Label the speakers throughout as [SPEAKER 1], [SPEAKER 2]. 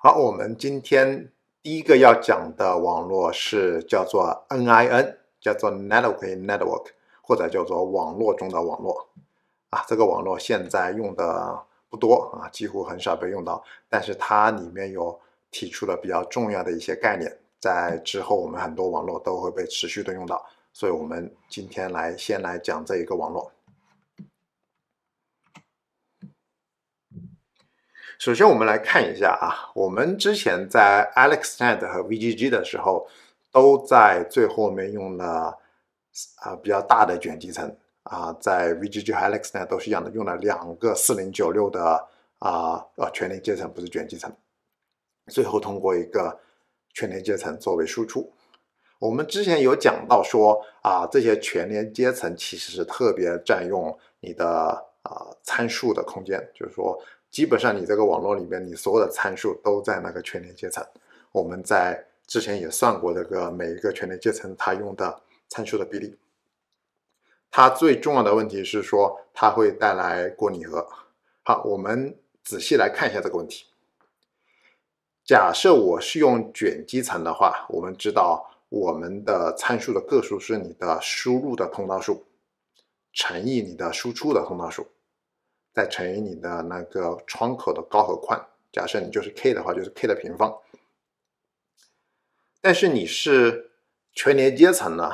[SPEAKER 1] 好，我们今天第一个要讲的网络是叫做 NIN，叫做 Network Network，或者叫做网络中的网络。啊，这个网络现在用的不多啊，几乎很少被用到，但是它里面有提出了比较重要的一些概念，在之后我们很多网络都会被持续的用到，所以我们今天来先来讲这一个网络。首先，我们来看一下啊，我们之前在 AlexNet 和 VGG 的时候，都在最后面用了啊比较大的卷积层啊，在 VGG 和 AlexNet 都是一样的，用了两个四零九六的啊呃全连接层不是卷积层，最后通过一个全连接层作为输出。我们之前有讲到说啊，这些全连接层其实是特别占用你的啊参数的空间，就是说。基本上，你这个网络里面，你所有的参数都在那个全连接层。我们在之前也算过，这个每一个全连接层它用的参数的比例。它最重要的问题是说，它会带来过拟合。好，我们仔细来看一下这个问题。假设我是用卷积层的话，我们知道我们的参数的个数是你的输入的通道数乘以你的输出的通道数。再乘以你的那个窗口的高和宽，假设你就是 k 的话，就是 k 的平方。但是你是全连接层呢，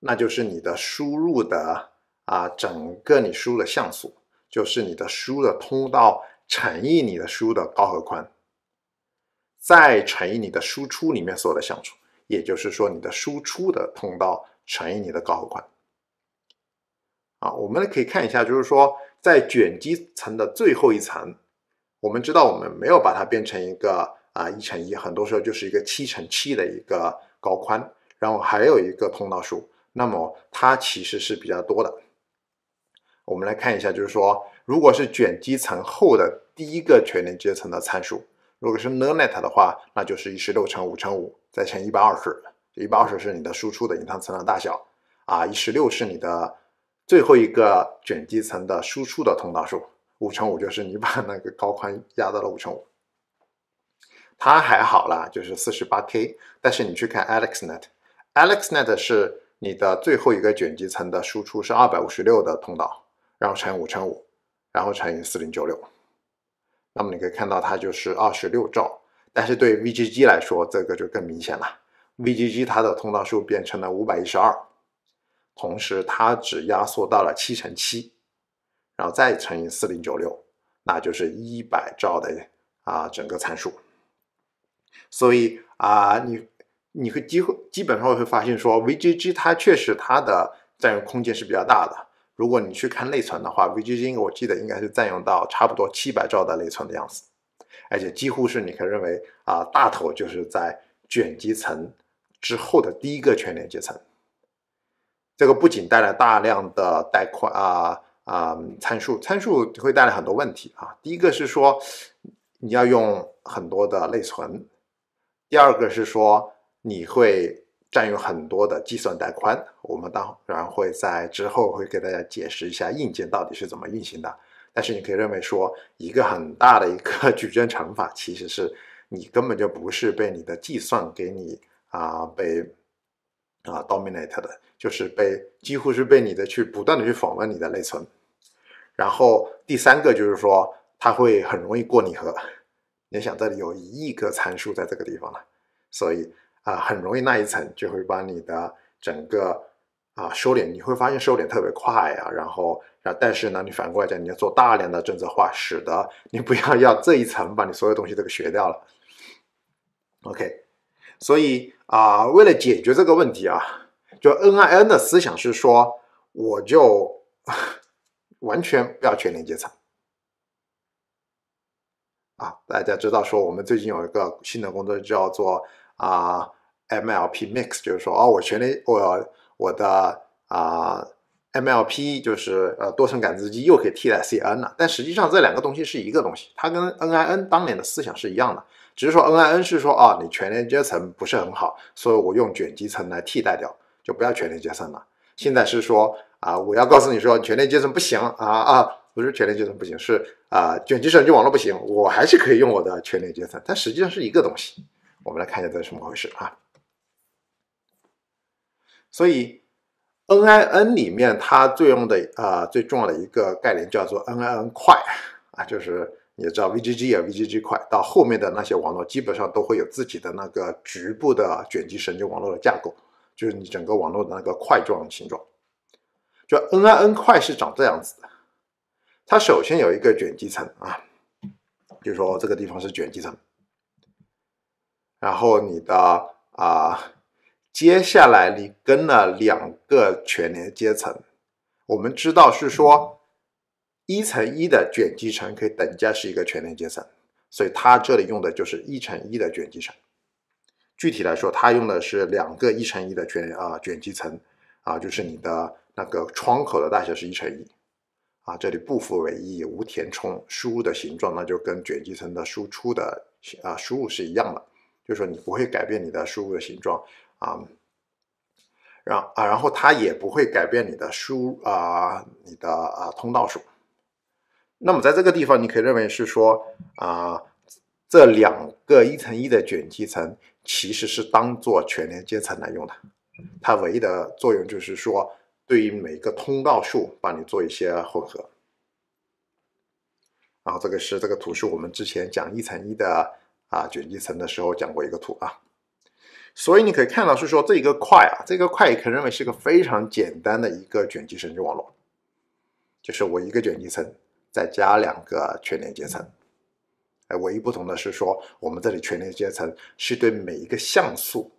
[SPEAKER 1] 那就是你的输入的啊，整个你输入的像素，就是你的输入的通道乘以你的输入的高和宽，再乘以你的输出里面所有的像素，也就是说你的输出的通道乘以你的高和宽。啊，我们可以看一下，就是说。在卷积层的最后一层，我们知道我们没有把它变成一个啊一乘一，很多时候就是一个七乘七的一个高宽，然后还有一个通道数，那么它其实是比较多的。我们来看一下，就是说，如果是卷积层后的第一个全连接层的参数，如果是 n e Net 的话，那就是一十六乘五乘五再乘一百二十，一百二十是你的输出的隐藏层的大小，啊一十六是你的。最后一个卷积层的输出的通道数五乘五，就是你把那个高宽压到了五乘五，它还好啦，就是四十八 K。但是你去看 AlexNet，AlexNet 是你的最后一个卷积层的输出是二百五十六的通道，然后乘五乘五，然后乘以四零九六，那么你可以看到它就是二十六兆。但是对 VGG 来说，这个就更明显了，VGG 它的通道数变成了五百一十二。同时，它只压缩到了七乘七，然后再乘以四零九六，那就是一百兆的啊整个参数。所以啊，你你会几乎基本上会发现说，VGG 它确实它的占用空间是比较大的。如果你去看内存的话，VGG 我记得应该是占用到差不多七百兆的内存的样子，而且几乎是你可以认为啊大头就是在卷积层之后的第一个全连接层。这个不仅带来大量的带宽啊啊参数，参数会带来很多问题啊。第一个是说你要用很多的内存，第二个是说你会占用很多的计算带宽。我们当然会在之后会给大家解释一下硬件到底是怎么运行的。但是你可以认为说，一个很大的一个 矩阵乘法，其实是你根本就不是被你的计算给你啊被。啊，dominate 的，就是被几乎是被你的去不断的去访问你的内存，然后第三个就是说，它会很容易过拟合。你想，这里有一亿个参数在这个地方了，所以啊，很容易那一层就会把你的整个啊收敛，你会发现收敛特别快啊。然后啊，但是呢，你反过来讲，你要做大量的正则化，使得你不要 要这一层把你所有东西都给学掉了。OK。所以啊，为了解决这个问题啊，就 NIN 的思想是说，我就 完全不要全连接层啊。大家知道说，我们最近有一个新的工作叫做啊 MLP Mix，就是说啊我全连我我的啊 MLP 就是呃多层感知机又可以替代 c n 了。但实际上这两个东西是一个东西，它跟 NIN 当年的思想是一样的。只是说 NIN 是说啊，你全连接层不是很好，所以我用卷积层来替代掉，就不要全连接层了。现在是说啊，我要告诉你说，全连接层不行啊啊，不是全连接层不行，是啊，卷积神经网络不行，我还是可以用我的全连接层，但实际上是一个东西。我们来看一下这是怎么回事啊。所以 NIN 里面它作用的啊最重要的一个概念叫做 NIN 块啊，就是。也知道 VGG 啊，VGG 块到后面的那些网络基本上都会有自己的那个局部的卷积神经网络的架构，就是你整个网络的那个块状形状。就 NIN 块是长这样子的，它首先有一个卷积层啊，比如说这个地方是卷积层，然后你的啊，接下来你跟了两个全连接层，我们知道是说。一乘一的卷积层可以等价是一个全连接层，所以它这里用的就是一乘一的卷积层。具体来说，它用的是两个一乘一的卷啊卷积层啊，就是你的那个窗口的大小是一乘一啊。这里步幅为一，无填充，输入的形状那就跟卷积层的输出的啊输入是一样的，就是说你不会改变你的输入的形状啊。然啊，然后它也不会改变你的输啊你的啊通道数。那么在这个地方，你可以认为是说，啊，这两个一乘一的卷积层其实是当做全连接层来用的，它唯一的作用就是说，对于每个通道数帮你做一些混合。然后这个是这个图是我们之前讲一层一的啊卷积层的时候讲过一个图啊，所以你可以看到是说这一个块啊，这个块也可以认为是个非常简单的一个卷积神经网络，就是我一个卷积层。再加两个全连接层，哎，唯一不同的是说，我们这里全连接层是对每一个像素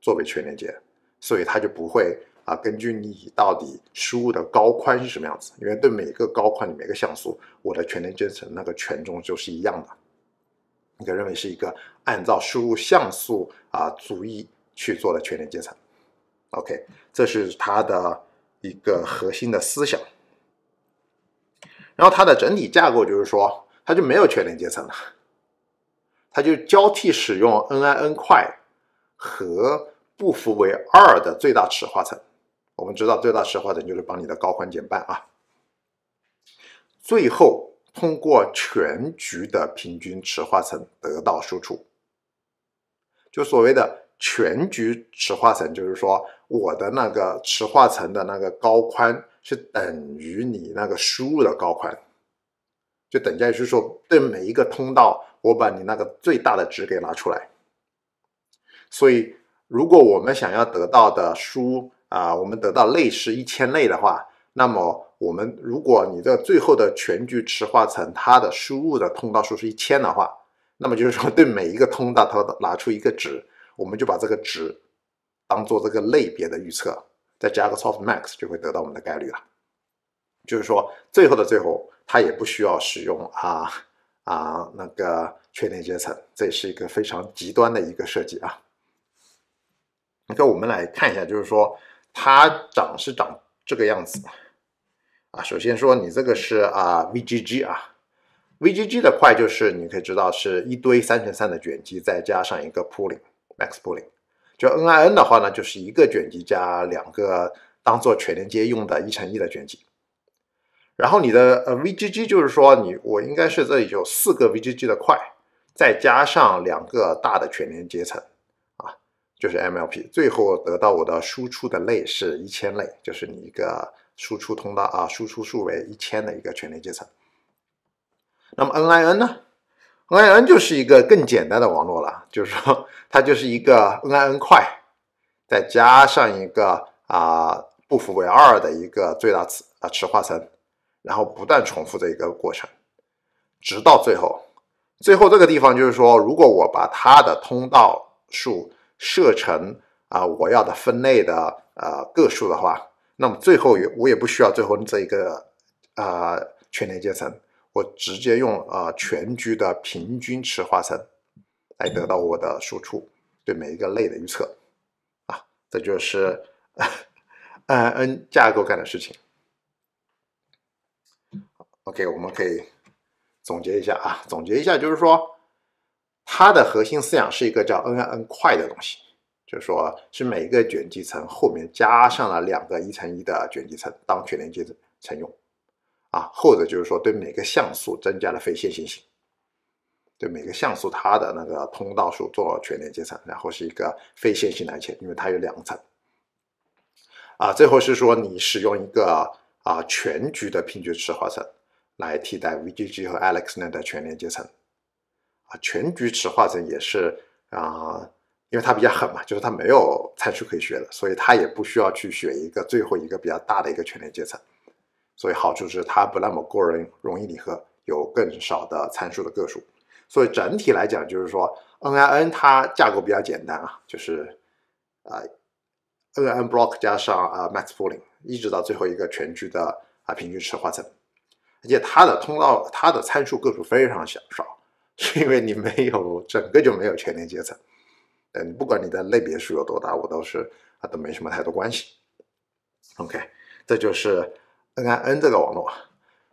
[SPEAKER 1] 作为全连接，所以它就不会啊，根据你到底输入的高宽是什么样子，因为对每个高宽的每个像素，我的全连接层那个权重就是一样的，你可以认为是一个按照输入像素啊逐一去做的全连接层。OK，这是它的一个核心的思想。然后它的整体架构就是说，它就没有全连接层了，它就交替使用 NIN 块和步幅为二的最大池化层。我们知道最大池化层就是把你的高宽减半啊。最后通过全局的平均池化层得到输出，就所谓的。全局池化层就是说，我的那个池化层的那个高宽是等于你那个输入的高宽，就等价于是说，对每一个通道，我把你那个最大的值给拿出来。所以，如果我们想要得到的输啊，我们得到类是一千类的话，那么我们如果你的最后的全局池化层它的输入的通道数是一千的话，那么就是说，对每一个通道它拿出一个值。我们就把这个值当做这个类别的预测，再加个 soft max 就会得到我们的概率了。就是说，最后的最后，它也不需要使用啊啊那个确定阶层，这是一个非常极端的一个设计啊。那我们来看一下，就是说它长是长这个样子啊。首先说，你这个是啊 VGG 啊，VGG 的块就是你可以知道是一堆三乘三的卷积，再加上一个 pooling。Max pooling，就 NIN 的话呢，就是一个卷积加两个当做全连接用的一乘一的卷积，然后你的呃 VGG 就是说你我应该是这里有四个 VGG 的块，再加上两个大的全连接层啊，就是 MLP，最后得到我的输出的类是一千类，就是你一个输出通道啊，输出数为一千的一个全连接层。那么 NIN 呢？N*N i 就是一个更简单的网络了，就是说它就是一个 N*N i 块，再加上一个啊不符为二的一个最大池啊池化层，然后不断重复这一个过程，直到最后，最后这个地方就是说，如果我把它的通道数设成啊我要的分类的呃个数的话，那么最后也我也不需要最后这一个啊全连接层。我直接用啊全局的平均池化层来得到我的输出，对每一个类的预测啊，这就是 N N 架构干的事情。OK，我们可以总结一下啊，总结一下就是说，它的核心思想是一个叫 N N 快的东西，就是说是每一个卷积层后面加上了两个一乘一的卷积层当全连接层用。啊，或者就是说对每个像素增加了非线性性，对每个像素它的那个通道数做全连接层，然后是一个非线性来切，因为它有两层。啊，最后是说你使用一个啊全局的平均池化层来替代 VGG 和 Alex 那的全连接层。啊，全局池化层也是啊，因为它比较狠嘛，就是它没有参数可以学了，所以它也不需要去选一个最后一个比较大的一个全连接层。所以好处是它不那么过人容易拟合，有更少的参数的个数。所以整体来讲，就是说 NIN 它架构比较简单啊，就是啊 NIN block 加上啊 max pooling，一直到最后一个全局的啊平均池化层，而且它的通道、它的参数个数非常小少，是因为你没有整个就没有全连接层。嗯，不管你的类别数有多大，我都是啊都没什么太多关系。OK，这就是。看看 N 这个网络。